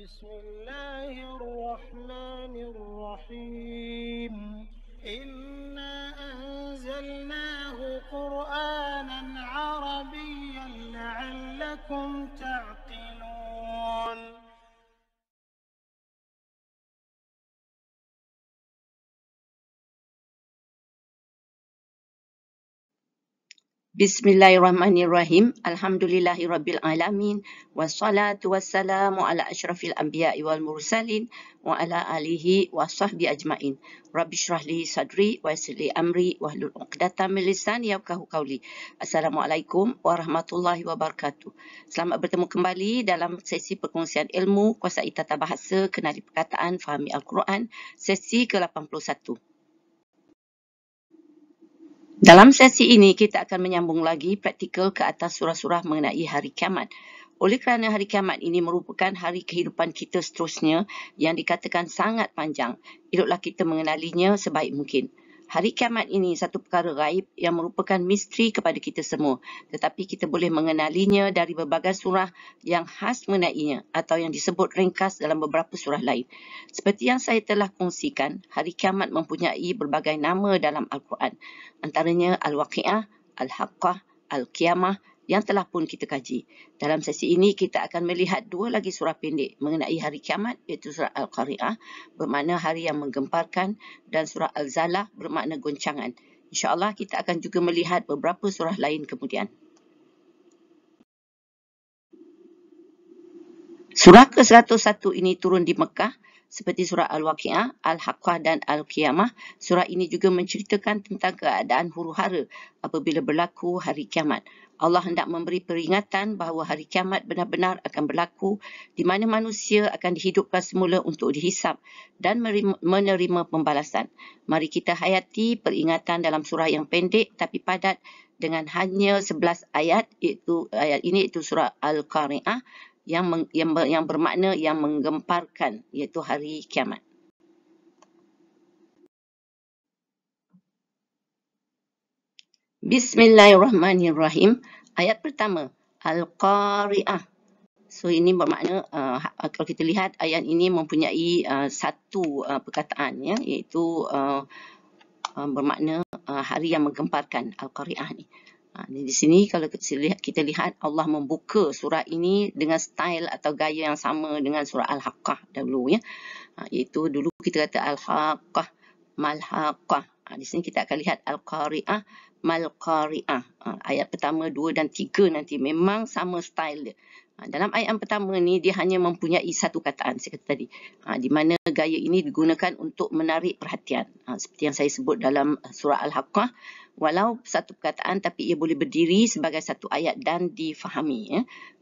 بسم الله الرحمن الرحيم إنا أنزلناه قرآنا عربيا لعلكم تعلمون Bismillahirrahmanirrahim. Alhamdulillahirabbil alamin wassalatu wassalamu ala asyrafil anbiya'i wal mursalin wa ala alihi washabbi ajmain. Rabbishrahli sadri wa yassirli amri wahlul 'uqdatam min lisani yafqahu qawli. Assalamualaikum warahmatullahi wabarakatuh. Selamat bertemu kembali dalam sesi perkongsian ilmu kuasa tata bahasa kenali perkataan fahami al-Quran sesi ke-81. Dalam sesi ini, kita akan menyambung lagi praktikal ke atas surah-surah mengenai hari kiamat. Oleh kerana hari kiamat ini merupakan hari kehidupan kita seterusnya yang dikatakan sangat panjang, eloklah kita mengenalinya sebaik mungkin hari kiamat ini satu perkara gaib yang merupakan misteri kepada kita semua. Tetapi kita boleh mengenalinya dari berbagai surah yang khas menaiknya atau yang disebut ringkas dalam beberapa surah lain. Seperti yang saya telah kongsikan, hari kiamat mempunyai berbagai nama dalam Al-Quran. Antaranya Al-Waqi'ah, Al-Haqqah, Al-Qiyamah, Al-Qiyamah, yang telah pun kita kaji. Dalam sesi ini kita akan melihat dua lagi surah pendek mengenai hari kiamat iaitu surah Al-Qari'ah bermakna hari yang menggemparkan dan surah Al-Zalah bermakna goncangan. InsyaAllah kita akan juga melihat beberapa surah lain kemudian. Surah ke-101 ini turun di Mekah seperti surah Al-Waqi'ah, Al-Haqqah dan Al-Qiyamah. Surah ini juga menceritakan tentang keadaan huru hara apabila berlaku hari kiamat. Allah hendak memberi peringatan bahawa hari kiamat benar-benar akan berlaku di mana manusia akan dihidupkan semula untuk dihisap dan menerima pembalasan. Mari kita hayati peringatan dalam surah yang pendek tapi padat dengan hanya 11 ayat iaitu ayat ini iaitu surah Al-Qari'ah yang, yang yang bermakna yang menggemparkan iaitu hari kiamat. Bismillahirrahmanirrahim. Ayat pertama, Al-Qari'ah. So, ini bermakna uh, ha-, uh, kalau kita lihat ayat ini mempunyai uh, satu uh, perkataan ya, iaitu uh, uh, bermakna uh, hari yang menggemparkan Al-Qari'ah ni. Ha, di sini kalau kita lihat Allah membuka surah ini dengan style atau gaya yang sama dengan surah Al-Haqqah dahulu ya. Ha, iaitu dulu kita kata Al-Haqqah, Mal-Haqqah. Ha, di sini kita akan lihat Al-Qari'ah, Mal-Qari'ah. Ha, ayat pertama, dua dan tiga nanti memang sama style dia. Ha, dalam ayat yang pertama ni, dia hanya mempunyai satu kataan, saya kata tadi. Ha, di mana gaya ini digunakan untuk menarik perhatian. Ha, seperti yang saya sebut dalam uh, surah Al-Haqqah walau satu perkataan tapi ia boleh berdiri sebagai satu ayat dan difahami ya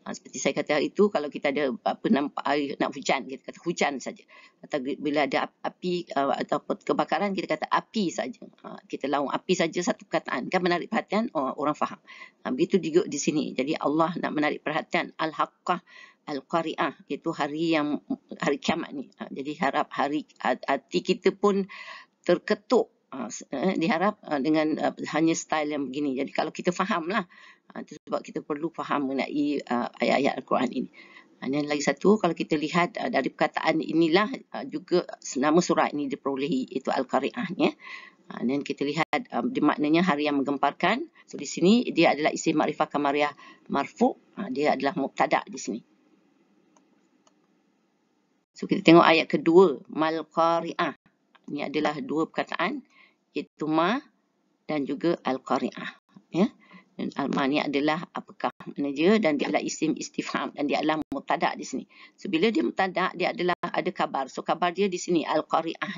ha, seperti saya kata hari itu kalau kita ada apa nampak air nak hujan kita kata hujan saja atau bila ada api uh, atau kebakaran kita kata api saja ha, kita lawan api saja satu perkataan kan menarik perhatian oh, orang faham ha, begitu juga di sini jadi Allah nak menarik perhatian al-haqqah Al-Qari'ah iaitu hari yang hari kiamat ni. Jadi harap hari hati kita pun terketuk Ah, eh, diharap uh, dengan uh, hanya style yang begini. Jadi kalau kita faham lah, uh, sebab kita perlu faham mengenai uh, ayat-ayat Al-Quran ini. Dan yang lagi satu, kalau kita lihat uh, dari perkataan inilah uh, juga nama surah ini diperolehi, itu Al-Qari'ah. Ya. Uh, dan kita lihat um, di maknanya hari yang menggemparkan. So di sini dia adalah isim ma'rifah kamariah marfu. Uh, dia adalah mubtada' di sini. So kita tengok ayat kedua, Mal-Qari'ah. Ini adalah dua perkataan iaitu ma dan juga al-qari'ah. Ya. Dan al-ma ni adalah apakah mana manager dan dia adalah isim istifham dan dia adalah mutadak di sini. So, bila dia mutadak, dia adalah ada kabar. So, kabar dia di sini al-qari'ah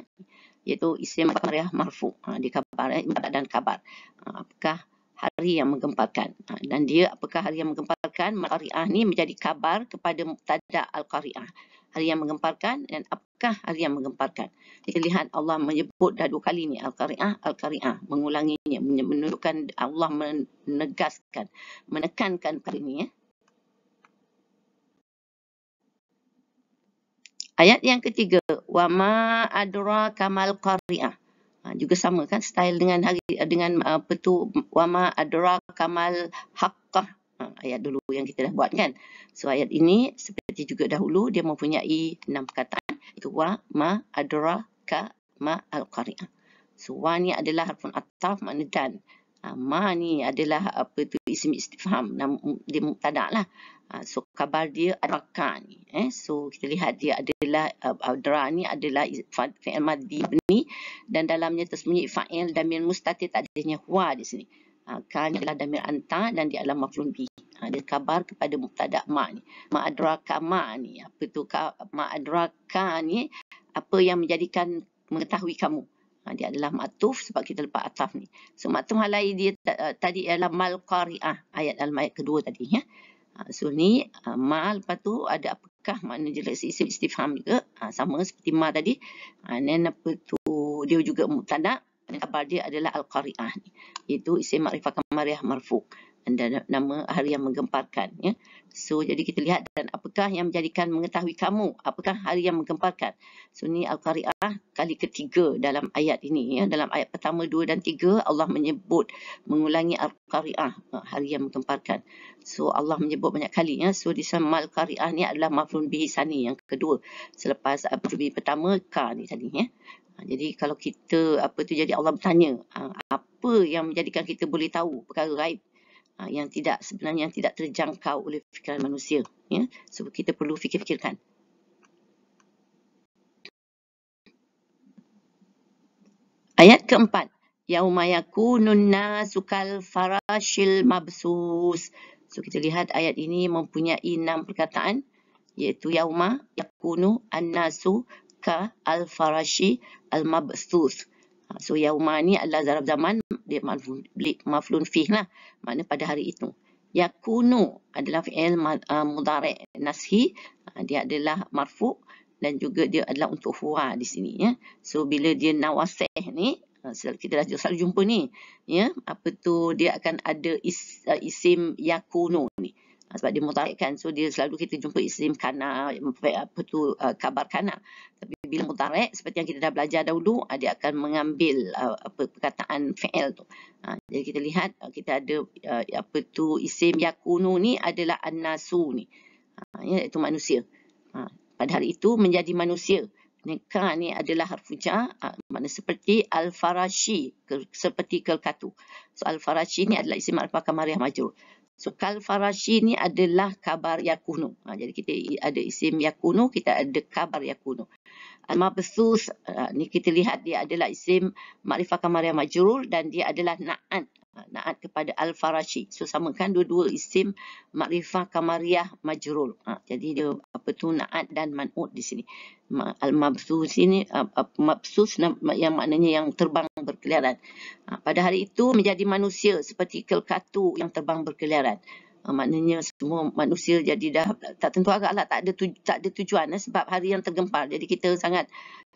iaitu isim al-qari'ah marfu. Ha, dia kabar, ya, dan kabar. Ha, apakah hari yang menggemparkan. Ha, dan dia apakah hari yang menggemparkan, al-qari'ah ni menjadi kabar kepada mutadak al-qari'ah hari yang menggemparkan dan apakah hari yang menggemparkan. Kita lihat Allah menyebut dah dua kali ni Al-Qari'ah, Al-Qari'ah. Mengulanginya, menunjukkan Allah menegaskan, menekankan kali ini. Ya. Ayat yang ketiga, wa ma adra kamal qari'ah. Ha, juga sama kan style dengan hari dengan uh, petu wa adra kamal haqqah Ha, ayat dulu yang kita dah buat kan. So ayat ini seperti juga dahulu dia mempunyai enam perkataan itu wa ma adra ka ma al qari'ah. So wa ni adalah harfun ataf makna dan. Ha, ma ni adalah apa tu isim istifham dia mubtada lah. Ha, so kabar dia adraka ni. Eh? So kita lihat dia adalah adra ni adalah fa'il madhi ni dan dalamnya tersembunyi fa'il dan min mustatir tadinya wa di sini kan adalah damir anta dan dia adalah maflun bi. Ha, dia kabar kepada muktada ma ni. Ma adraka ma ni. Apa tu ka, ma adraka ni? Apa yang menjadikan mengetahui kamu? Ha, dia adalah matuf sebab kita lepas ataf ni. So matuf halai dia eh, tadi ialah mal qari'ah. Ayat dalam ayat kedua tadi. Ya. Ha, so ni ha, ma lepas tu ada apakah makna jelas isi istifham juga. Ha, sama seperti ma tadi. Ha, then apa tu dia juga muktada dan kapal dia adalah Al-Qari'ah. itu isim makrifah kamariah marfuq dan nama hari yang menggemparkan. Ya. So, jadi kita lihat dan apakah yang menjadikan mengetahui kamu? Apakah hari yang menggemparkan? So, ini Al-Qari'ah kali ketiga dalam ayat ini. Ya. Dalam ayat pertama, dua dan tiga, Allah menyebut mengulangi Al-Qari'ah, ha, hari yang menggemparkan. So, Allah menyebut banyak kali. Ya. So, di sana Al-Qari'ah ni adalah Mahfrun Bihisani yang kedua. Selepas Abdu pertama, Ka ni tadi. Ya. Ha, jadi kalau kita apa tu jadi Allah bertanya ha, apa yang menjadikan kita boleh tahu perkara gaib ha, yang tidak sebenarnya yang tidak terjangkau oleh fikiran manusia ya so kita perlu fikir-fikirkan Ayat keempat yauma yakunun nasu kal farashil mabsus so kita lihat ayat ini mempunyai enam perkataan iaitu yauma yakunu annasu ka al farashi al-mabthuth. Ha, so yauma ni adalah zarab zaman dia maflun, maflun fih lah. Maknanya pada hari itu. Yakunu adalah fi'il ah, mudarek nashi. Ha, dia adalah marfu' dan juga dia adalah untuk huwa di sini. Ya. So bila dia nawaseh ni, ha, kita dah selalu jumpa ni. Ya, apa tu dia akan ada is, ah, isim yakunu ni. Sebab dia mutarik kan, So dia selalu kita jumpa isim kana, apa tu ah, kabar kana. Tapi bila mutarek seperti yang kita dah belajar dahulu uh, dia akan mengambil uh, apa perkataan fi'il tu. Uh, jadi kita lihat uh, kita ada uh, apa tu isim yakunu ni adalah annasu ni. Uh, ya, itu manusia. Uh, padahal itu menjadi manusia. Neka ni adalah harfu ja, mana seperti al-farashi, ke, seperti kelkatu. So al-farashi ni adalah isim alfa kamariah majur. So kal-farashi ni adalah kabar yakunu. Ha, jadi kita ada isim yakunu, kita ada kabar yakunu. Al-Mabthus, eh, ni kita lihat dia adalah isim Ma'rifah Kamar yang Majrul dan dia adalah Na'at eh, naat kepada Al-Farashi. So, samakan dua-dua isim Ma'rifah Kamariah Majrul. Ha, jadi, dia apa tu naat dan man'ud di sini. Al-Mabsus ini, eh, Mabsus yang maknanya yang terbang berkeliaran. Ha, pada hari itu, menjadi manusia seperti kelkatu yang terbang berkeliaran. Ah, maknanya semua manusia jadi dah tak tentu agaklah tak ada tu, tak ada tujuan eh, sebab hari yang tergempar jadi kita sangat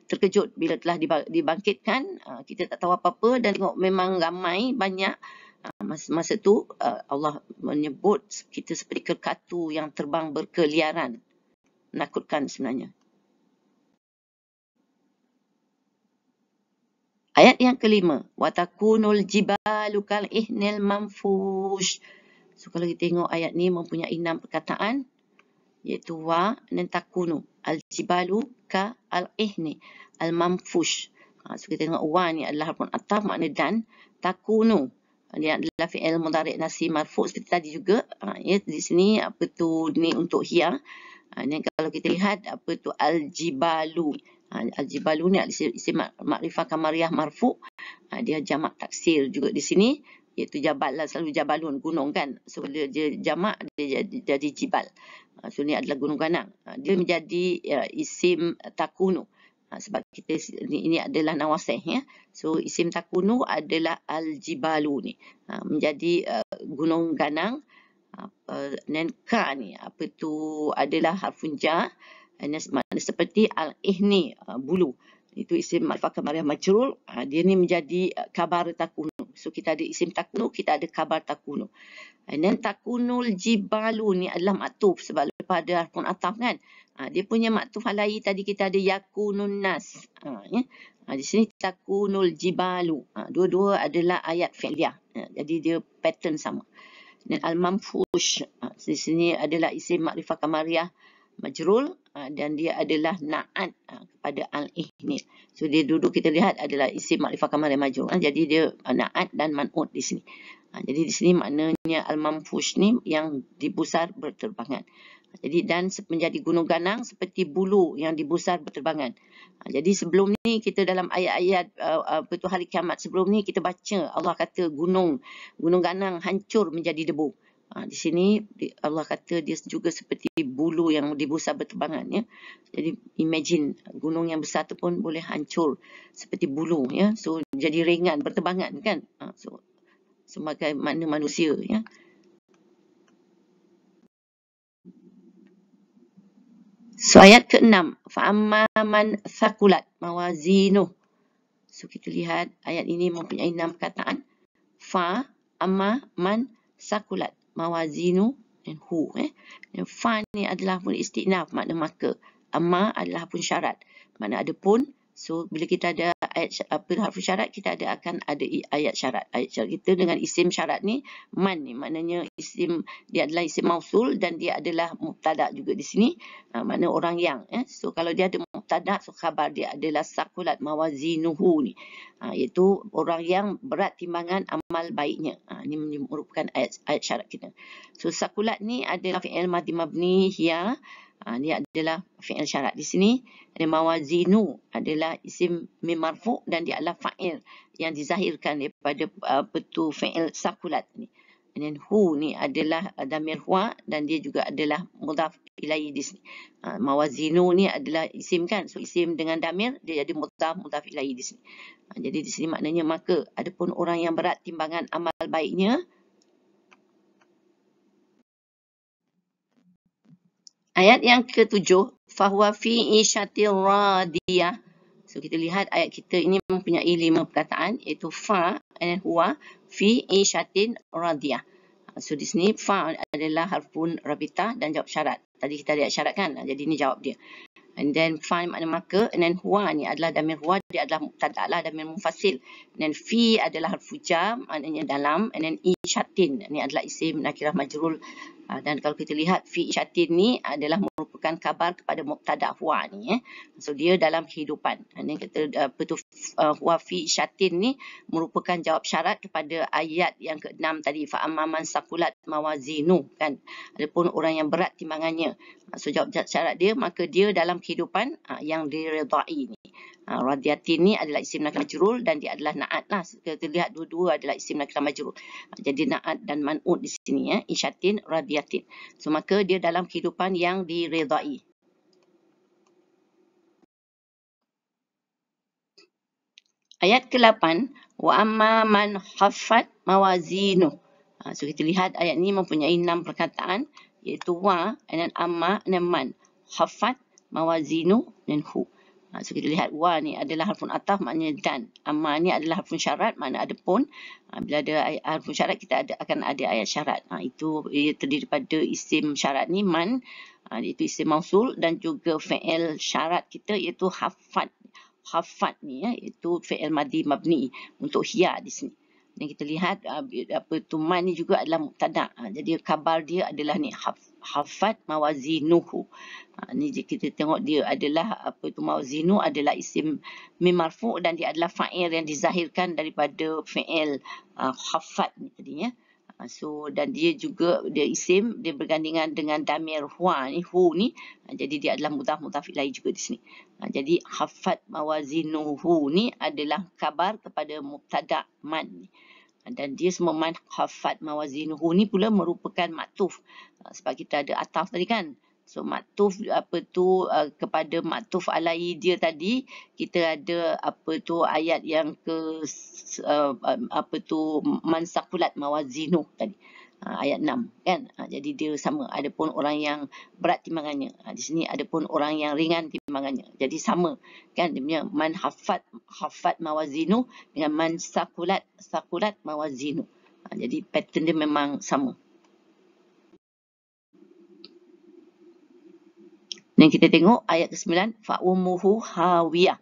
terkejut bila telah dibangkitkan uh, kita tak tahu apa-apa dan tengok memang ramai banyak uh, ah, masa, masa tu uh, Allah menyebut kita seperti kerkatu yang terbang berkeliaran menakutkan sebenarnya Ayat yang kelima, watakunul jibalukal ihnil manfush. So, kalau kita tengok ayat ni mempunyai enam perkataan iaitu wa nantakunu al-jibalu ka al-ihni al-mamfush. Ha, so, kita tengok wa ni adalah harapun ataf makna dan takunu. Dia adalah fi'il mudarik nasi marfu seperti tadi juga. Ha, ya, di sini apa tu ni untuk hia. Ha, dan kalau kita lihat apa tu al-jibalu. Ha, al-jibalu ni isi, isi makrifah kamariah marfu. Ha, dia jamak taksir juga di sini iaitu Jabal lah selalu Jabalun gunung kan so dia, dia jamak dia jadi, jadi Jibal ha, so ni adalah gunung Ganang ha, dia menjadi uh, isim takunu ha, sebab kita ini adalah nawaseh ya so isim takunu adalah al jibalu ni menjadi uh, gunung ganang uh, e, nenka ni apa tu adalah harfun ja mana seperti al ihni uh, e, bulu itu isim al fakar mariah majrul dia ni menjadi kabar takunu So kita ada isim takunu, kita ada kabar takunu. Eh, And then takunul jibalu ni adalah maktub sebab pada harfun ataf kan. Ha, dia punya maktub halai tadi kita ada yakunun nas. Ha, ya? ha, di sini takunul jibalu. Dua-dua ha, adalah ayat fi'liyah. Ha, jadi dia pattern sama. Dan al-mamfush. Ha, di sini adalah isim makrifah kamariah majrul ah, dan dia adalah na'at ah, kepada al-ihnis. So dia dulu kita lihat adalah isim ma'rifah kamar dan majrul. Ah. Jadi dia na'at dan manut di sini. Jadi di sini maknanya al-mampush ni yang dibusar berterbangan. Jadi dan menjadi gunung ganang seperti bulu yang dibusar berterbangan. Jadi sebelum ni kita dalam ayat-ayat betul -ayat, hari kiamat sebelum ni kita baca Allah kata gunung gunung ganang hancur menjadi debu. Ha, di sini Allah kata dia juga seperti bulu yang dibusa berterbangan. Ya. Jadi imagine gunung yang besar tu pun boleh hancur seperti bulu. Ya. So jadi ringan berterbangan kan. Ha, so sebagai makna manusia. Ya. So ayat ke-6. Fa'amma man thakulat mawazinuh. So kita lihat ayat ini mempunyai enam kataan, Fa'amma man thakulat mawazinu dan hu. Eh. Dan fa ni adalah pun istiqnaf makna maka. Amma adalah pun syarat. Mana ada pun So bila kita ada ayat apa harf syarat kita ada akan ada ayat syarat. Ayat syarat kita dengan isim syarat ni man ni maknanya isim dia adalah isim mausul dan dia adalah mubtada juga di sini. Ha, mana orang yang eh. So kalau dia ada mubtada so khabar dia adalah sakulat mawazinuhu ni. Ha, iaitu orang yang berat timbangan amal baiknya. Ha, ini merupakan ayat ayat syarat kita. So sakulat ni adalah fi'il madhi mabni hiya Ha, ini adalah fi'il syarat di sini. Mawazinu adalah isim mimarfu' dan dia adalah fa'il yang dizahirkan daripada uh, betul fi'il sakulat ini. Dan hu ni adalah ha, damir huwa dan dia juga adalah mudaf ilaih di sini. Mawazinu ni adalah isim kan. So isim dengan damir dia jadi mudaf mudaf ilaih di sini. Jadi di sini maknanya maka ada pun orang yang berat timbangan amal baiknya. Ayat yang ketujuh, fahuwa fi isyatir radiyah. So, kita lihat ayat kita ini mempunyai lima perkataan, iaitu fa dan huwa fi isyatin radiyah. So, di sini fa adalah harfun rabita dan jawab syarat. Tadi kita lihat syarat kan? Jadi, ini jawab dia. And then fa ni makna maka. And then huwa ni adalah damir huwa. Dia adalah muktadak lah damir mufasil. And then fi adalah harfu jam. Maknanya dalam. And then i isyatin. Ini adalah isim nakirah majrul. Ah, dan kalau kita lihat fi isyatin ni adalah merupakan kabar kepada muqtada huwa ni. Eh. So dia dalam kehidupan. Ini ah, kata apa ah, tu huwa fi isyatin ni merupakan jawab syarat kepada ayat yang ke-6 tadi. Fa'amaman sakulat mawazinu kan. Adapun orang yang berat timbangannya. So jawab syarat dia maka dia dalam kehidupan yang diredai ni. Ha, radiatin ni adalah isim nakal majrul dan dia adalah na'at lah. Kita lihat dua-dua adalah isim nakal majrul. Ha, jadi na'at dan man'ud di sini ya. Isyatin, radiatin. So, maka dia dalam kehidupan yang diredai. Ayat ke-8. Wa amma man hafat mawazinuh. Ha, so, kita lihat ayat ni mempunyai enam perkataan. Iaitu wa, dan amma, dan man. Hafat, mawazinuh, dan So kita ha, lihat wa ni adalah harfun ataf maknanya dan. Amma ha, ni adalah harfun syarat maknanya ada pun. Ha, bila ada harfun syarat kita ada akan ada ayat syarat. Itu ia terdiri pada isim syarat ni man. Itu isim mausul dan juga fa'il syarat kita iaitu hafad. Hafad ni ya iaitu fa'il madi mabni untuk hiya di sini. Dan kita lihat uh, apa tu man ni juga adalah muktada. Uh, ah, jadi kabar dia adalah ni hafat mawazinuhu. Ha, ni kita tengok dia adalah apa tu mawazinu adalah isim mimarfu dan dia adalah fa'il yang dizahirkan daripada fa'il uh, hafat ni tadinya. Ha, so dan dia juga dia isim dia bergandingan dengan damir huwa ni hu ni. Ha, jadi dia adalah mudaf mudaf lain juga di sini. Ha, jadi hafat mawazinuhu ni adalah kabar kepada mubtada man ni dan dia semua man hafad mawazinuhu ni pula merupakan maktuf ah, sebab kita ada ataf tadi kan so maktuf apa tu ah, kepada maktuf alai dia tadi kita ada apa tu ayat yang ke ah, apa tu mansakulat mawazinuh tadi Ha, ayat 6 kan ha, jadi dia sama ada pun orang yang berat timbangannya ha, di sini ada pun orang yang ringan timbangannya jadi sama kan dia punya man hafat hafat mawazinu dengan man sakulat sakulat mawazinu ha, jadi pattern dia memang sama Dan kita tengok ayat ke-9 fa'umuhu hawiyah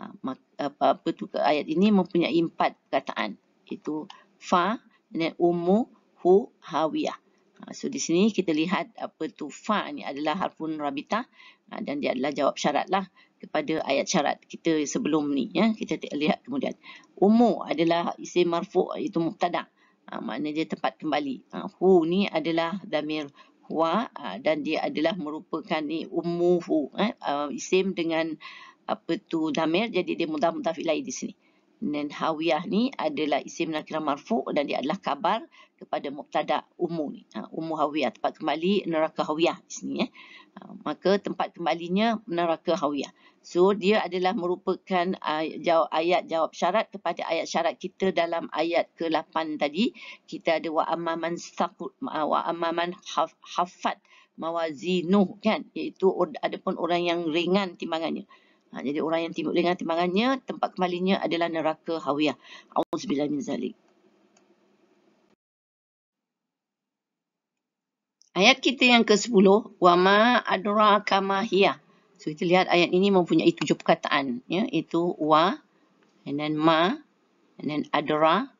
ha, apa, apa tu ayat ini mempunyai empat kataan. itu fa dan umu Huawiyah. Ha, so di sini kita lihat apa tu fa ni adalah harfun rabitah ha, dan dia adalah jawab syarat lah kepada ayat syarat kita sebelum ni. Ya. Kita lihat kemudian. Umu adalah isim marfu' iaitu muqtadak. Ha, maknanya dia tempat kembali. Ha, hu ni adalah damir huwa ha, dan dia adalah merupakan ni umu hu. Eh, ha, isim dengan apa tu damir jadi dia mudah-mudah di sini. Hawiyah ni adalah isim nakira marfu dan dia adalah kabar kepada mubtada umum ni. Ha, umum Hawiyah, tempat kembali neraka Hawiyah di sini. Eh. Ha, maka tempat kembalinya neraka Hawiyah. So, dia adalah merupakan uh, jawab, ayat jawab syarat kepada ayat syarat kita dalam ayat ke-8 tadi. Kita ada wa'amaman uh, wa ha, haf, hafad mawazinuh kan iaitu ada pun orang yang ringan timbangannya. Ha, jadi orang yang timbul dengan timbangannya, tempat kembalinya adalah neraka hawiyah. A'udzubillah min zalik. Ayat kita yang ke-10, wa ma adra kama hiya. So kita lihat ayat ini mempunyai tujuh perkataan, ya, itu wa and then ma and then adra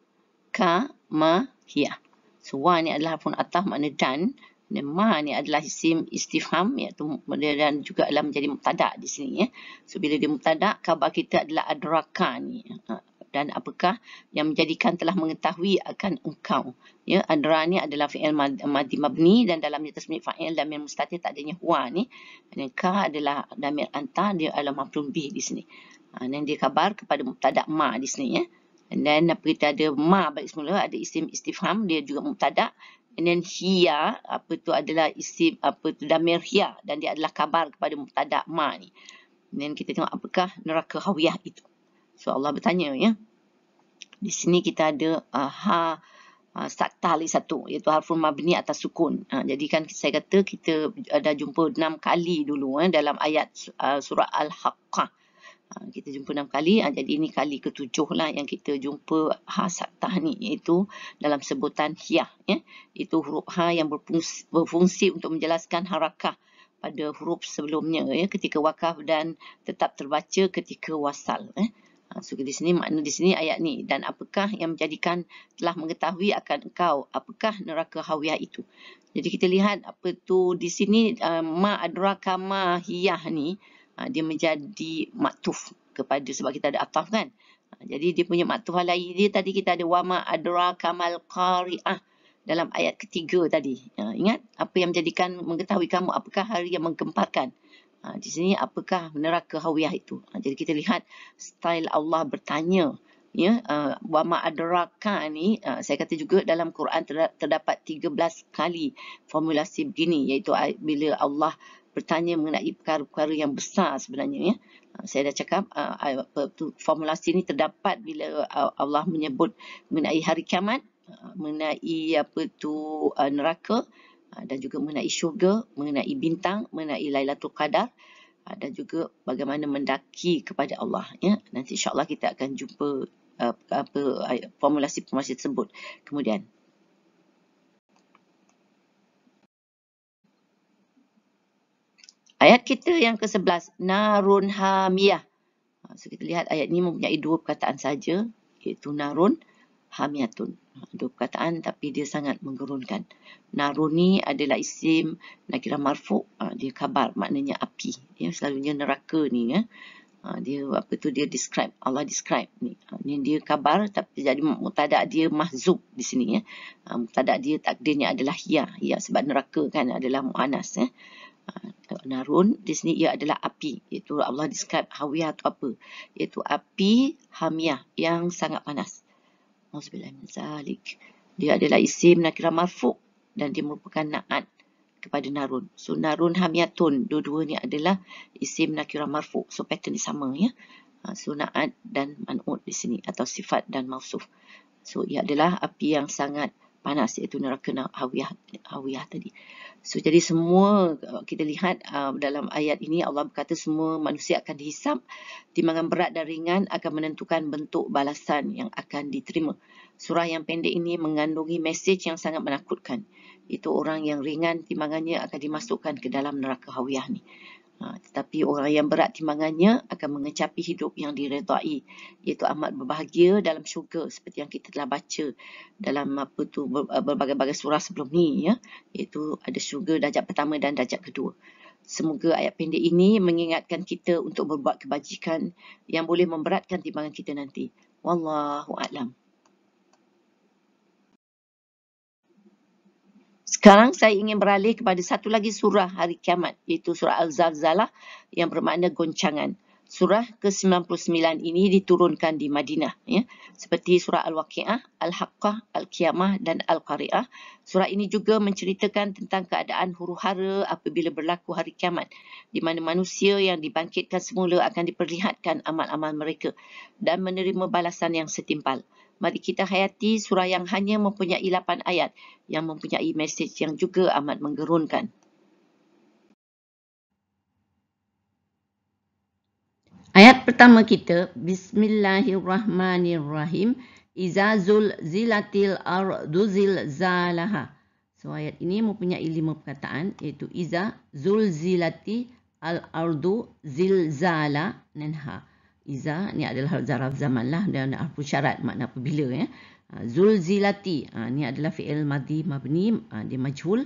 ka ma hiya. So wa ni adalah harfun atah makna dan dan ma ni adalah isim istifham iaitu dan juga adalah menjadi mubtada di sini ya. So bila dia mubtada khabar kita adalah adraka ni. Ha. Dan apakah yang menjadikan telah mengetahui akan engkau. Ya, adra ni adalah fi'il madi mabni dan dalamnya tasmi' fa'il damir mustatir tak adanya huwa ni. Dan ka adalah damir anta dia adalah mafrum bi di sini. Ha, dan dia khabar kepada mubtada ma di sini ya. Dan apa kita ada ma baik semula ada isim istifham dia juga mutadak And then hiya, apa tu adalah isi apa tu damir hiya. Dan dia adalah kabar kepada muktadak ma ni. And then kita tengok apakah neraka hawiyah itu. So Allah bertanya ya. Di sini kita ada uh, ha uh, ah, saktali satu iaitu harful mabni atas sukun. Uh, jadi kan saya kata kita ada jumpa enam kali dulu eh, dalam ayat uh, surah Al-Haqqah. Ha, kita jumpa enam kali. Ha, jadi ini kali ketujuh lah yang kita jumpa ha satah ni iaitu dalam sebutan hiyah. Ya. Itu huruf ha yang berfungsi, berfungsi untuk menjelaskan harakah pada huruf sebelumnya ya, ketika wakaf dan tetap terbaca ketika wasal. Ya. Ha, so, di sini makna di sini ayat ni. Dan apakah yang menjadikan telah mengetahui akan kau Apakah neraka hawiyah itu? Jadi, kita lihat apa tu di sini. Uh, ma'adraka hiyah ni. Ha, dia menjadi maktuf kepada sebab kita ada ataf kan ha, jadi dia punya maktuf alai dia tadi kita ada wama adra kamal qari'ah dalam ayat ketiga tadi ha, ingat apa yang menjadikan mengetahui kamu apakah hari yang menggemparkan di sini apakah neraka hawiyah itu jadi kita lihat style Allah bertanya ya wama adraka ni saya kata juga dalam Quran terdapat 13 kali formulasi begini iaitu bila Allah bertanya mengenai perkara-perkara yang besar sebenarnya ya. Ah, saya dah cakap uh, formulasi ini terdapat bila ah, Allah menyebut mengenai hari kiamat, mengenai apa tu neraka dan juga mengenai syurga, mengenai bintang, mengenai Lailatul Qadar dan juga bagaimana mendaki kepada Allah ya. Nanti insya-Allah kita akan jumpa uh, apa formulasi-formulasi tersebut kemudian. kita yang ke-11 narun hamiyah. Ha, so kita lihat ayat ini mempunyai dua perkataan saja iaitu narun hamiyatun. Ha, dua perkataan tapi dia sangat menggerunkan. Narun ni adalah isim nakirah marfu, ha, dia kabar maknanya api. Ya selalunya neraka ni ya. dia apa tu dia describe Allah describe ni. Ini dia kabar tapi jadi mutada dia mahzub di sini ya. Mutada dia takdirnya adalah ya ya sebab neraka kan adalah muanas ya. Narun, di sini ia adalah api. Iaitu Allah describe hawiyah atau apa. Iaitu api hamiyah yang sangat panas. Al-Mu'izz Mazbillahimzalik. Dia adalah isim nakira marfuk dan dia merupakan na'at kepada Narun. So, Narun Hamiyatun, dua-dua ni adalah isim nakira marfuk. So, pattern ni sama, ya. Ha, so, na'at dan manut di sini atau sifat dan mausuf. So, ia adalah api yang sangat panas iaitu neraka hawiyah hawiyah tadi. So jadi semua uh, kita lihat uh, dalam ayat ini Allah berkata semua manusia akan dihisap timbangan berat dan ringan akan menentukan bentuk balasan yang akan diterima. Surah yang pendek ini mengandungi mesej yang sangat menakutkan. Itu orang yang ringan timbangannya akan dimasukkan ke dalam neraka hawiyah ni. Ha, tetapi orang yang berat timbangannya akan mengecapi hidup yang diredai. Iaitu amat berbahagia dalam syurga seperti yang kita telah baca dalam apa tu eh, berbagai-bagai surah sebelum ni. Ya. Iaitu ada syurga dajat pertama dan dajat kedua. Semoga ayat pendek ini mengingatkan kita untuk berbuat kebajikan yang boleh memberatkan timbangan kita nanti. Wallahu a'lam. Sekarang saya ingin beralih kepada satu lagi surah hari kiamat iaitu surah Al-Zalzalah yang bermakna goncangan surah ke-99 ini diturunkan di Madinah. Ya. Seperti surah Al-Waqi'ah, Al-Haqqah, Al-Qiyamah dan Al-Qari'ah. Surah ini juga menceritakan tentang keadaan huru hara apabila berlaku hari kiamat. Di mana manusia yang dibangkitkan semula akan diperlihatkan amal-amal mereka dan menerima balasan yang setimpal. Mari kita hayati surah yang hanya mempunyai 8 ayat yang mempunyai mesej yang juga amat menggerunkan. Ayat pertama kita, Bismillahirrahmanirrahim, Izazul zilatil arduzil zalaha. So, ayat ini mempunyai lima perkataan, iaitu Izazul zilati al ardu zil zala nenha. Iza ni adalah zaraf zaman lah dan apa syarat makna apabila ya. Ah, zul zilati ah, ni adalah fi'il madhi mabni ah, dia majhul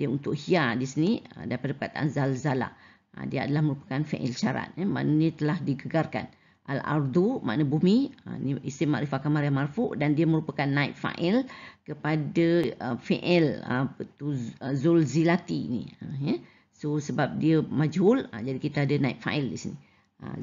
dia untuk hia di sini daripada perkataan zalzala. zala ha, dia adalah merupakan fi'il syarat eh. ya ini telah digegarkan al ardu makna bumi ha, ini isim ma'rifah kamar yang marfu dan dia merupakan naik fa'il kepada uh, fi'il apa uh, tu uh, zulzilati ni ha, ya so sebab dia majhul ha, jadi kita ada naik fa'il di sini ha,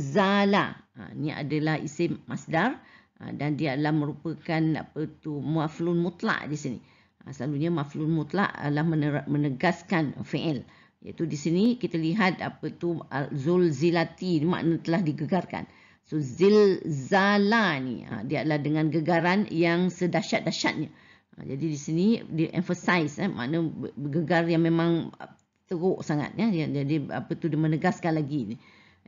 zala ha, ini adalah isim masdar ha, dan dia adalah merupakan apa tu muaflun mutlak di sini ha, selalunya maflun mutlak adalah menegaskan fi'il Iaitu di sini kita lihat apa tu ah, zilati makna telah digegarkan. So zilzala ni ah, dia adalah dengan gegaran yang sedahsyat-dahsyatnya. Ah, jadi di sini di emphasize eh, makna gegar yang memang teruk sangat. Ya. Jadi apa tu dia menegaskan lagi ini.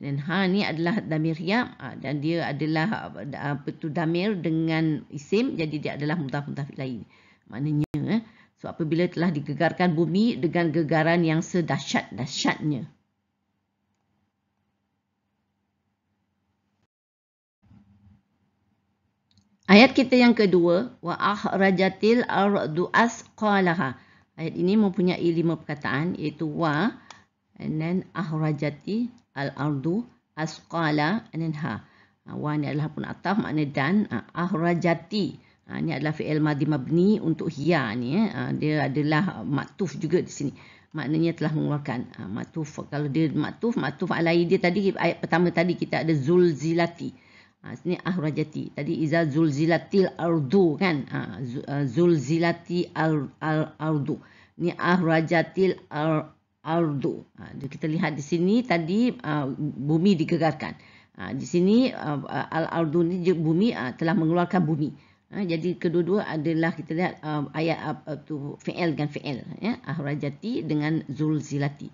Dan ha ni adalah damir hiyab dan dia adalah apa tu damir dengan isim jadi dia adalah mudaf mudaf lain. Maknanya So apabila telah digegarkan bumi dengan gegaran yang sedahsyat-dahsyatnya. Ayat kita yang kedua, wa ahrajatil ardu asqalaha. Ayat ini mempunyai lima perkataan iaitu wa and then ahrajati al ardu asqala and then ha. ha wa ni adalah pun ataf makna dan ha, ahrajati. Ha, ini adalah fi'il madhi mabni untuk hiya ni. Eh. Ha, dia adalah maktuf juga di sini. Maknanya telah mengeluarkan. Ha, maktuf. Kalau dia maktuf, maktuf alai dia tadi. Ayat pertama tadi kita ada zulzilati. Ha, sini ahrajati. Tadi izah iza zulzilatil ardu kan. Ha, ha al ardu. Ini ahrajatil ardu. Ha, kita lihat di sini tadi uh, bumi digegarkan. Ha, di sini uh, ha, al-ardu ni bumi uh, telah mengeluarkan Bumi. Ha, jadi kedua-dua adalah kita lihat um, uh, ayat uh, tu fi'il dengan fi'il ya ahrajati dengan zulzilati.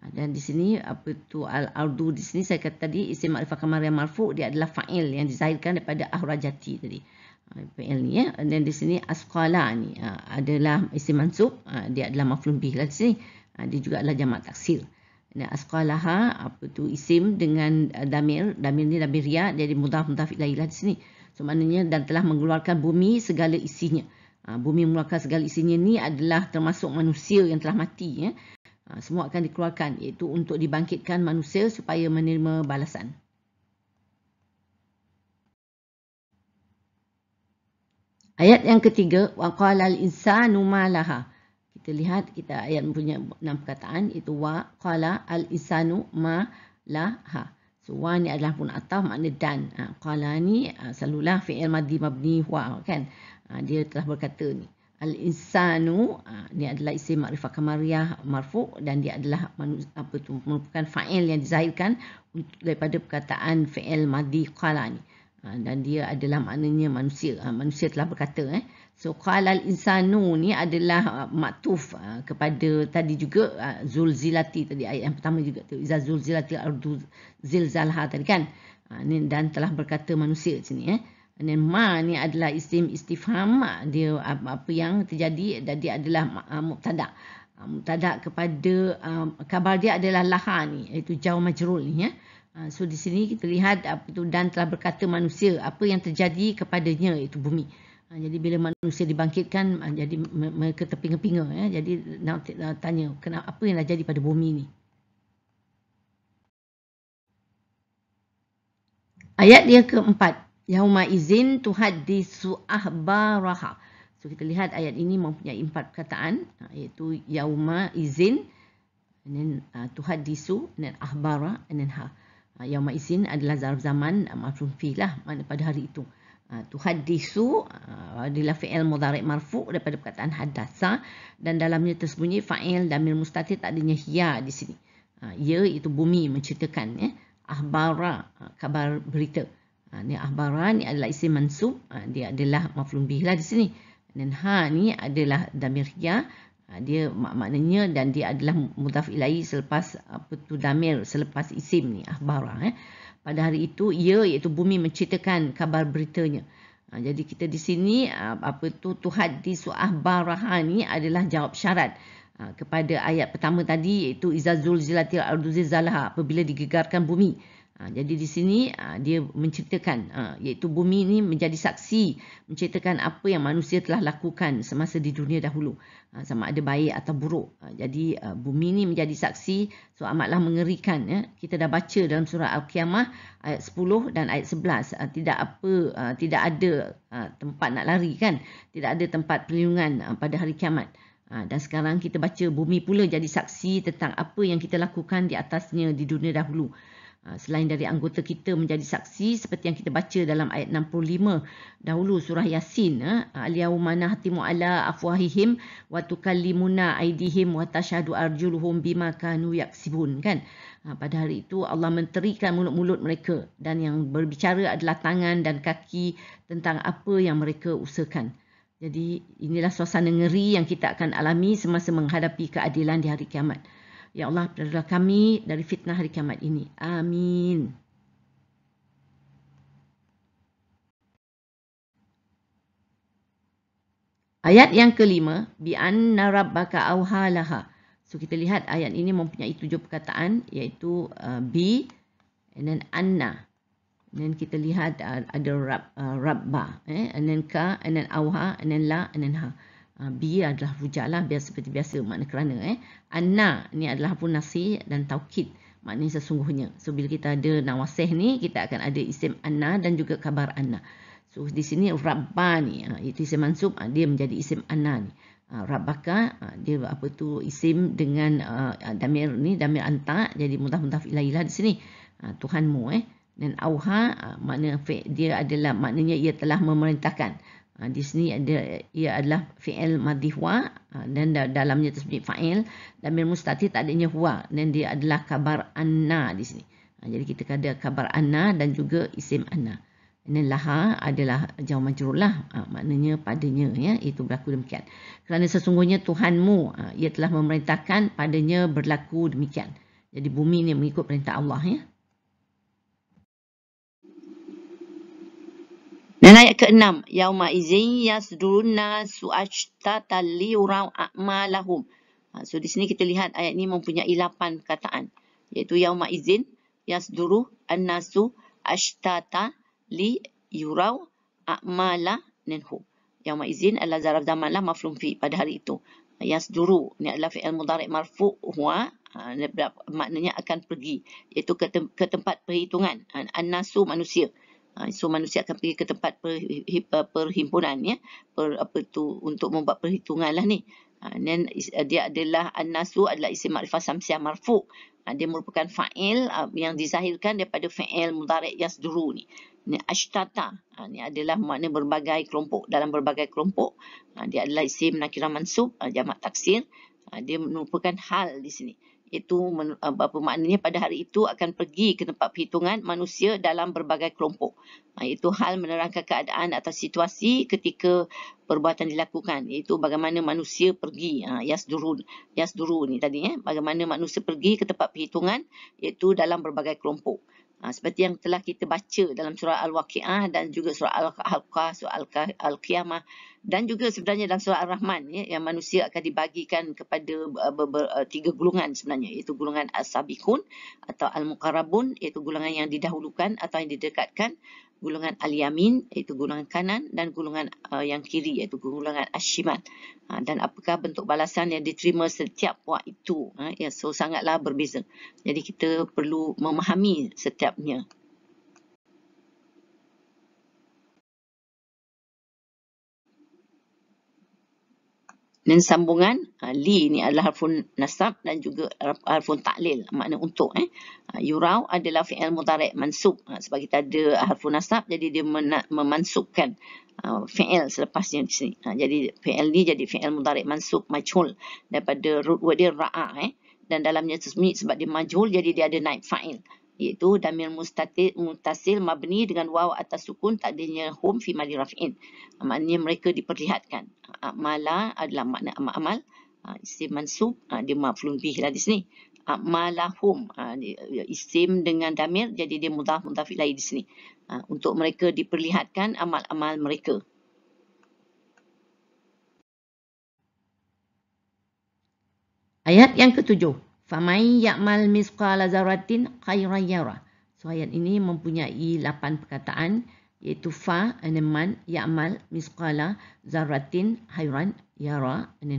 Ha, dan di sini apa tu al-ardu di sini saya kata tadi isim ma'rifah kamar yang marfu dia adalah fa'il yang dizahirkan daripada ahrajati tadi. Ha, fi'il ni ya dan di sini asqala ni ha, adalah isim mansub ha, dia adalah maf'ul bih lah di sini. Ha, dia juga adalah jamak taksir. Dan asqalaha apa tu isim dengan uh, damir damir ni damir ya jadi mudaf mudaf ilailah di sini. So, maknanya dan telah mengeluarkan bumi segala isinya. Ha, bumi mengeluarkan segala isinya ni adalah termasuk manusia yang telah mati. Ya. Ha, semua akan dikeluarkan iaitu untuk dibangkitkan manusia supaya menerima balasan. Ayat yang ketiga, waqala al-insanu malaha. Kita lihat kita ayat punya enam perkataan itu waqala al-insanu malaha. So, wa ni adalah pun ataf makna dan. Ha, qala ni ha, selalulah fi'il madhi mabni huwa kan. Ha, dia telah berkata ni. Al-insanu ha, ni adalah isim makrifah kamariah marfu dan dia adalah apa tu, merupakan fa'il yang dizahirkan daripada perkataan fi'il madhi qala ni. Ha, dan dia adalah maknanya manusia ha, manusia telah berkata eh so qalal insanu ni adalah ha, maktuf kepada tadi juga zul zilati tadi ayat yang pertama juga tu zul zilati ardu zilzalha tadi kan ni dan telah berkata manusia sini eh dan ma ni adalah istim istifham dia apa yang terjadi tadi adalah mubtada mubtada kepada kabar dia adalah laha ni iaitu jauh majrul ni ya eh? Ah, so di sini kita lihat apa tu dan telah berkata manusia apa yang terjadi kepadanya itu bumi. Ah, jadi bila manusia dibangkitkan ah, jadi mereka terpinga-pinga ya. Jadi nak tanya kenapa apa yang dah jadi pada bumi ni. Ayat dia keempat. Yauma izin tuhad di suahbaraha. So kita lihat ayat ini mempunyai empat perkataan iaitu yauma izin and then uh, tuhad di su and then ahbara and then ha. Ah, Yang ma'isin adalah zarf zaman ah, mafrum fi lah pada hari itu. Ah, tu hadisu adalah fi'il mudarik marfu daripada perkataan hadasa dan dalamnya tersembunyi fa'il damir mustatir tak adanya hiya di sini. ya itu bumi menceritakan ya. Ahbara kabar berita. ini ahbara ni adalah isim mansub dia adalah mafrum bih lah di sini. Dan ha ni adalah damir hiya Ha, dia mak maknanya dan dia adalah mudaf ilai selepas apa tu damir selepas isim ni akhbara ha, eh pada hari itu ia iaitu bumi menceritakan kabar beritanya ha, jadi kita di sini ha, apa tu tu hadis akhbaraha ni adalah jawab syarat ha, kepada ayat pertama tadi iaitu izazul zilatil arduzizalah apabila digegarkan bumi Ha, jadi di sini ha, dia menceritakan ha, iaitu bumi ini menjadi saksi menceritakan apa yang manusia telah lakukan semasa di dunia dahulu ha, sama ada baik atau buruk. Ha, jadi ha, bumi ini menjadi saksi so amatlah mengerikan. Ya. Kita dah baca dalam surah Al-Qiyamah ayat 10 dan ayat 11 ha, tidak apa ha, tidak ada ha, tempat nak lari kan tidak ada tempat perlindungan ha, pada hari kiamat. Ha, dan sekarang kita baca bumi pula jadi saksi tentang apa yang kita lakukan di atasnya di dunia dahulu. Ah, selain dari anggota kita menjadi saksi seperti yang kita baca dalam ayat 65 dahulu surah yasin ah, aliyawmana hatimu ala afwahihim wa tukallimuna aidihim wa tashhadu arjuluhum bima kanu yaksibun kan ah, pada hari itu Allah menterikan mulut-mulut mereka dan yang berbicara adalah tangan dan kaki tentang apa yang mereka usahakan jadi inilah suasana ngeri yang kita akan alami semasa menghadapi keadilan di hari kiamat Ya Allah, berilah kami dari fitnah hari kiamat ini. Amin. Ayat yang kelima, bi'anna rabbaka awhalaha. So, kita lihat ayat ini mempunyai tujuh perkataan, iaitu uh, bi, and then anna. And then kita lihat uh, ada rab, uh, rabba, eh? and then ka, and then auha, and then la, and then ha. Ah, B adalah rujak lah biasa, seperti biasa makna kerana eh. Anna ni adalah pun nasi dan taukid makna sesungguhnya. So bila kita ada nawaseh ni kita akan ada isim Anna dan juga kabar Anna. So di sini Rabba ni ah, iaitu isim mansub ah, dia menjadi isim Anna ni. Rabbaka dia apa tu isim dengan damir ni damir anta jadi mudah-mudah ilah-ilah di sini. Tuhanmu eh. Dan auha makna dia adalah maknanya ia telah memerintahkan. Ha, di sini ada, ia adalah fi'il madhi huwa ha, dan da, dalamnya tersebut fa'il. Dan bil mustati tak adanya huwa dan dia adalah kabar anna di sini. Ha, jadi kita ada kabar anna dan juga isim anna. Dan laha adalah jauh jurulah lah. Ha, maknanya padanya ya, itu berlaku demikian. Kerana sesungguhnya Tuhanmu ha, ia telah memerintahkan padanya berlaku demikian. Jadi bumi ini mengikut perintah Allah ya. Dan ayat ke-6, yauma izin yasduruna su'ashtata liuraw a'malahum. Ha, so di sini kita lihat ayat ini mempunyai 8 perkataan. Iaitu yauma izin yasduru annasu ashtata liuraw a'mala ninhu. Yauma izin adalah zaraf zaman lah maflum fi pada hari itu. Yasduru ni adalah fi'il mudarik marfu huwa. Ha, maknanya akan pergi. Iaitu ke, tempat perhitungan. Ha, annasu manusia. manusia. Ha, so manusia akan pergi ke tempat eh, perhimpunan ya, per, apa tu untuk membuat perhitungan lah ni. Ha, then eh, dia adalah an-nasu adalah isim marifah samsiah marfu. Ha, dia merupakan fa'il ah, yang dizahirkan daripada fa'il yang seduru ni. Ini ashtata. Ini adalah makna berbagai kelompok. Dalam berbagai kelompok. Dia adalah isim nakira mansub, jamak taksir. Dia merupakan hal di sini iaitu eh, apa maknanya pada hari itu akan pergi ke tempat perhitungan manusia dalam berbagai kelompok Itu hal menerangkan keadaan atau situasi ketika perbuatan dilakukan iaitu bagaimana manusia pergi ha, yasdurun yasduru ni tadi eh bagaimana manusia pergi ke tempat perhitungan iaitu dalam berbagai kelompok Ha, seperti yang telah kita baca dalam surah Al-Waqi'ah dan juga surah Al-Qa, surah Al-Qiyamah. -Al dan juga sebenarnya dalam surah Ar-Rahman ya, yang manusia akan dibagikan kepada uh, beber, uh, tiga gulungan sebenarnya iaitu gulungan As-Sabikun atau Al-Muqarabun iaitu gulungan yang didahulukan atau yang didekatkan gulungan Al-Yamin iaitu gulungan kanan dan gulungan uh, yang kiri iaitu gulungan Ashimat ha, dan apakah bentuk balasan yang diterima setiap waktu ha, ya, so sangatlah berbeza jadi kita perlu memahami setiapnya Dan sambungan, ha, li ni adalah harfun nasab dan juga harfun taklil. Makna untuk. Eh. Ha, yurau adalah fi'il mutarik mansub. Ha, sebab kita ada harfun nasab, jadi dia memansubkan fi'il selepasnya di sini. Jadi fi'il ni jadi fi'il mutarik mansub, majhul. Daripada root word dia ra'a. Eh. Dan dalamnya tersembunyi sebab dia majhul, jadi dia ada naib fa'il iaitu damir mustatil mutasil mabni dengan waw atas sukun takdirnya hum fi madi raf'in ah, maknanya mereka diperlihatkan amala ah, adalah makna amal, -amal. Ah, isim mansub dia maflum bih lah di sini amalahum ya, isim dengan damir jadi dia mudaf mudaf ilai di sini untuk mereka diperlihatkan amal-amal mereka Ayat yang ketujuh. Famai ya'mal misqala zaratin khairan yara. So ayat ini mempunyai lapan perkataan iaitu fa and then man ya'mal misqala zaratin khairan yara and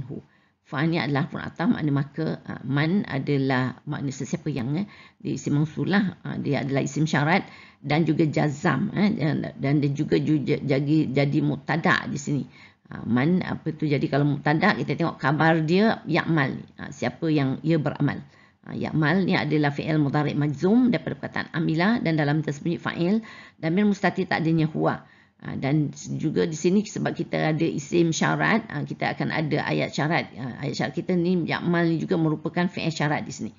Fa ni adalah pun atam, makna maka ah, man adalah makna sesiapa yang eh, di isim mausulah ah, dia adalah isim syarat dan juga jazam eh, dan dia juga, juga jadi, jadi mutada di sini. Ha, man apa tu jadi kalau tanda kita tengok khabar dia yakmal ha, siapa yang ia beramal ha, yakmal ni adalah fi'il mudhari majzum daripada perkataan amila dan dalam tersembunyi fa'il damir mustati tak adanya huwa ha, dan juga di sini sebab kita ada isim syarat ha, kita akan ada ayat syarat ha, ayat syarat kita ni yakmal ni juga merupakan fi'il syarat di sini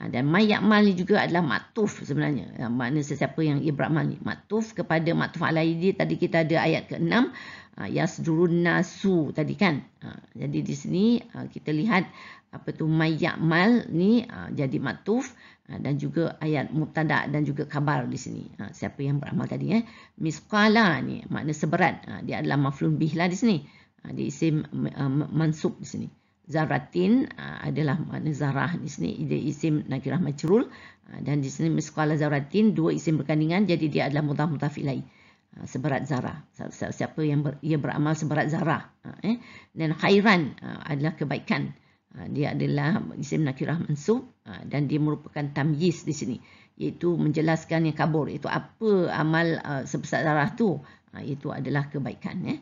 ha, dan mai yakmal ni juga adalah matuf sebenarnya ha, makna sesiapa yang ia beramal ni matuf kepada matuf alaihi tadi kita ada ayat ke-6 Ah, yasdurun nasu tadi kan. Ah, jadi di sini ah, kita lihat apa tu mayakmal ni jadi matuf dan juga ayat mubtada dan juga kabar di sini. Siapa yang beramal tadi eh? Misqala ni makna seberat. Dia adalah maflum bihla di sini. Dia isim mansub di sini. Zaratin adalah makna zarah di sini. Dia isim nakirah majrul. Dan di sini misqala zaratin dua isim berkandingan. Jadi dia adalah mudah mutafi'lai. Mutaf Ha, seberat zarah. Siapa yang ber, ia beramal seberat zarah. Ha, eh? Dan khairan ha, adalah kebaikan. Dia adalah isim nakirah mansub dan dia merupakan tamyiz di sini. Iaitu menjelaskan yang kabur. Iaitu apa amal sebesar zarah tu. Itu adalah kebaikan. Eh?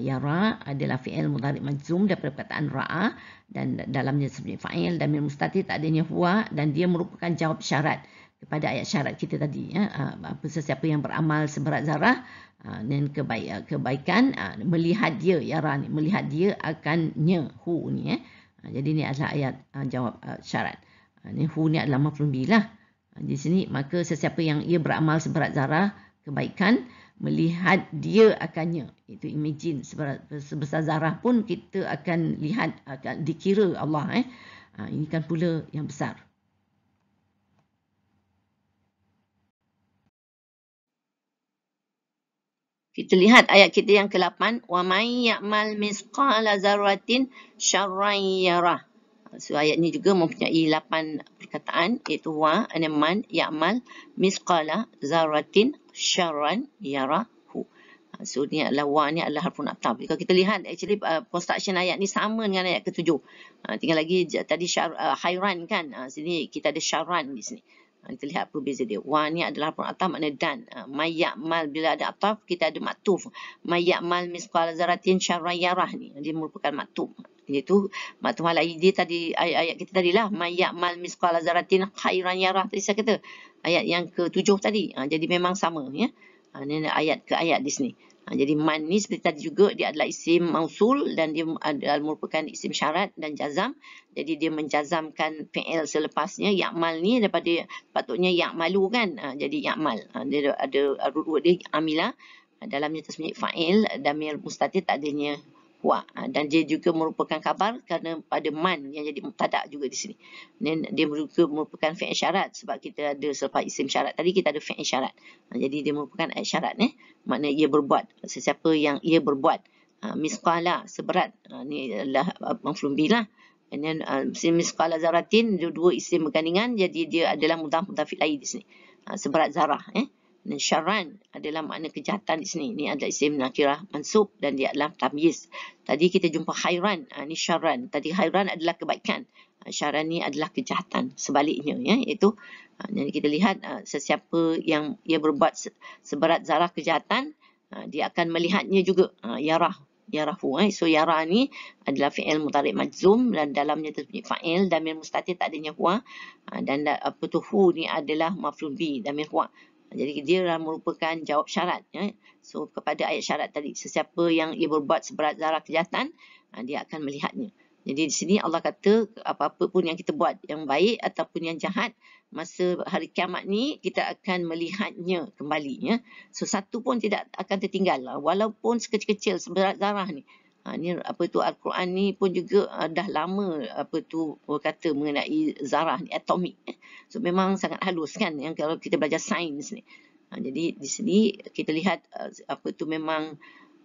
Ya adalah fi'il mudharik majzum daripada perkataan ra'a dan dalamnya sebenarnya fa'il dan mustati tak adanya huwa dan dia merupakan jawab syarat kepada ayat syarat kita tadi ya ah, apa sesiapa yang beramal seberat zarah ah, dan ah, kebaikan melihat dia ya rani melihat dia akannya hu ni ya jadi ni adalah ayat jawab syarat ni hu ni adalah mafhum lah di sini maka sesiapa yang ia beramal seberat zarah kebaikan melihat dia akannya itu imagine seberat, sebesar zarah pun kita akan lihat akan dikira Allah eh ini kan pula yang besar Kita lihat ayat kita yang ke-8, "Wa may ya'mal mithqala dzarratin syarran So ayat ni juga mempunyai 8 perkataan iaitu wa, anaman, ya'mal, misqala zaratin syarran yarah. So, ni adalah wa ni adalah harfun atab. Kalau kita lihat, actually uh, construction ayat ni sama dengan ayat ketujuh. Uh, tinggal lagi tadi syar, uh, hairan kan. Uh, sini kita ada syaran di sini. Ha, kita lihat apa beza dia. Wa ni adalah pun ataf makna dan. Ha, mayak mal bila ada ataf kita ada maktuf. Mayak mal misqal zaratin syarayarah ni. Dia merupakan maktuf. Iaitu maktuf ala idi tadi ayat, ayat kita tadi lah. Mayak mal misqal zaratin khairan yarah. Tadi saya kata ayat yang ketujuh tadi. Ha, jadi memang sama. Ya? Ini ayat ke ayat di sini. Ha, jadi man ni seperti tadi juga dia adalah isim mausul dan dia adalah merupakan isim syarat dan jazam. Jadi dia menjazamkan fi'il selepasnya. yakmal ni daripada patutnya yakmalu kan. Ha, jadi yakmal Ha, dia ada, ada root dia amila. Ha, dalamnya tersebut fa'il, damir mustatir tak adanya wa dan dia juga merupakan khabar kerana pada man yang jadi mubtada juga di sini. Dan dia juga merupakan fi'il syarat sebab kita ada selepas isim syarat tadi kita ada fi'il syarat. Ha, jadi dia merupakan syarat eh. Maknanya ia berbuat sesiapa yang ia berbuat ha, misqala seberat ha, ni adalah mafhum bilah. And then isim misqala zaratin dua isim bergandingan jadi dia adalah mudah mudafi lain di sini. Seberat zarah eh. Nasharan adalah makna kejahatan di sini. Ini adalah isim nakirah mansub dan dia adalah tamyiz. Tadi kita jumpa khairan. Ini ha, syaran. Tadi khairan adalah kebaikan. Ha, syaran ini adalah kejahatan. Sebaliknya. Ya, iaitu ha, jadi kita lihat sesiapa yang ia berbuat seberat zarah kejahatan, dia akan melihatnya juga. Yarah. Yarahu. Eh. So, Yarah ni adalah fi'il mutarik majzum dan dalamnya terpunyai fa'il. Damir mustatir tak adanya huwa. Dan apa tu hu ni adalah maflubi Damir huwa. Jadi dia adalah merupakan jawab syarat. Ya. So kepada ayat syarat tadi, sesiapa yang ia berbuat seberat zarah kejahatan, ah, dia akan melihatnya. Jadi di sini Allah kata apa-apa pun yang kita buat yang baik ataupun yang jahat, masa hari kiamat ni kita akan melihatnya kembali. Ya. So satu pun tidak akan tertinggal. Lah. Walaupun sekecil-kecil seberat zarah ni. Ha, ni apa tu Al-Quran ni pun juga uh, dah lama apa tu kata mengenai zarah ni atomik. So memang sangat halus kan yang kalau kita belajar sains ni. Ha, jadi di sini kita lihat uh, apa tu memang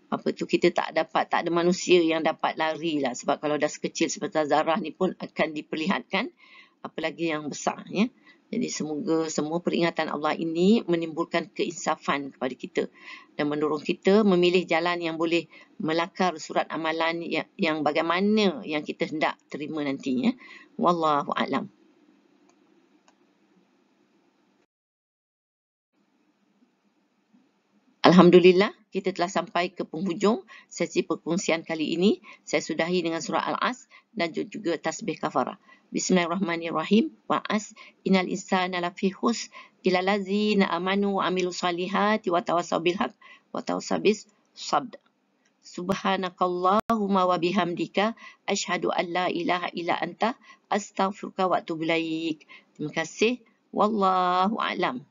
apa tu kita tak dapat tak ada manusia yang dapat lari lah sebab kalau dah sekecil sebesar zarah ni pun akan diperlihatkan apalagi yang besar ya. Yeah. Jadi semoga semua peringatan Allah ini menimbulkan keinsafan kepada kita dan mendorong kita memilih jalan yang boleh melakar surat amalan yang, yang bagaimana yang kita hendak terima nantinya. Wallahu a'lam. Alhamdulillah kita telah sampai ke penghujung sesi perkongsian kali ini. Saya sudahi dengan surah Al-As dan juga tasbih kafarah. Bismillahirrahmanirrahim. Waas inal innal insana lafi khus ila lazina amanu wa amilu salihati wa tawasaw bilhaq wa tawasaw sabda. Subhanakallahumma wa bihamdika ashhadu an la ilaha illa anta astaghfiruka wa atubu ilaik. Terima kasih. Wallahu a'lam.